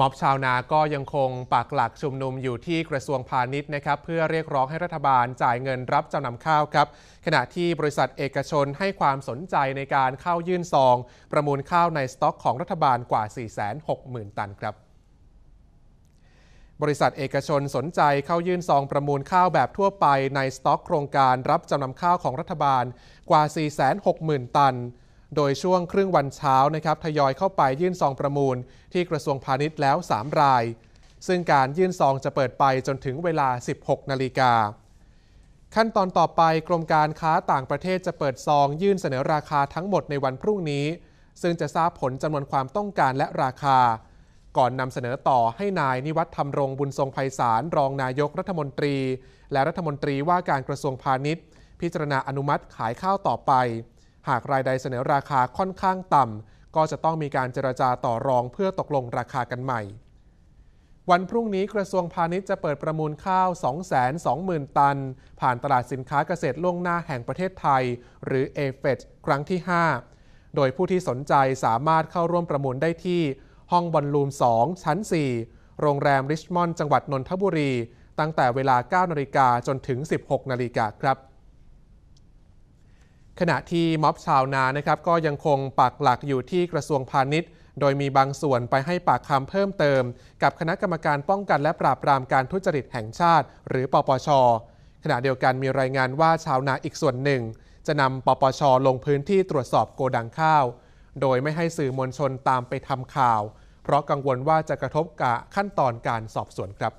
ม็อบชาวนาก็ยังคงปักหลักชุมนุมอยู่ที่กระทรวงพาณิชย์นะครับเพื่อเรียกร้องให้รัฐบาลจ่ายเงินรับจำนำข้าวครับ ขณะที่บริษัทเอกชนให้ความสนใจในการเข้ายื่นซองประมูลข้าวในสต็อกของรัฐบาลกว่า 460,000 ตันครับ บริษัทเอกชนสนใจเข้ายื่นซองประมูลข้าวแบบทั่วไปในสต็อกโครงการรับจำนำข้าวของรัฐบาลกว่า 460,000 ตันโดยช่วงครึ่งวันเช้านะครับ ทยอยเข้าไปยื่นซองประมูล ที่กระทรวงพาณิชย์แล้ว 3 ราย ซึ่งการยื่นซองจะเปิดไปจนถึงเวลา 16นาฬิกาขั้นตอนต่อไป กรมการค้าต่างประเทศจะเปิดซองยื่นเสนอราคาทั้งหมดในวันพรุ่งนี้ ซึ่งจะทราบผลจำนวนความต้องการและราคา ก่อนนำเสนอต่อให้นาย นิวัฒน์ธรรมรงบุญทรงไพศาลรองนายกรัฐมนตรี และรัฐมนตรีว่าการกระทรวงพาณิชย์ พิจารณาอนุมัติขายข้าวต่อไปหากรายใดเสนอราคาค่อนข้างต่ำ ก็จะต้องมีการเจรจาต่อรองเพื่อตกลงราคากันใหม่ วันพรุ่งนี้กระทรวงพาณิชย์จะเปิดประมูลข้าว 220,000 ตัน ผ่านตลาดสินค้าเกษตรล่วงหน้าแห่งประเทศไทย หรือเอเฟ t ครั้งที่ 5 โดยผู้ที่สนใจสามารถเข้าร่วมประมูลได้ที่ ห้องบอลลูม 2 ชั้น 4 โรงแรมริชมอนด์จังหวัดนนทบุรี ตั้งแต่เวลา9นาฬิกาจนถึง 16 นาฬิกาครับขณะที่ม็อบชาวนานะครับก็ยังคงปักหลักอยู่ที่กระทรวงพาณิชย์ โดยมีบางส่วนไปให้ปากคำเพิ่มเติม กับคณะกรรมการป้องกันและปราบปรามการทุจริตแห่งชาติหรือปปช ขณะเดียวกันมีรายงานว่าชาวนาอีกส่วนหนึ่ง จะนำปปช ลงพื้นที่ตรวจสอบโกดังข้าว โดยไม่ให้สื่อมวลชนตามไปทำข่าว เพราะกังวลว่าจะกระทบกับขั้นตอนการสอบสวนครับ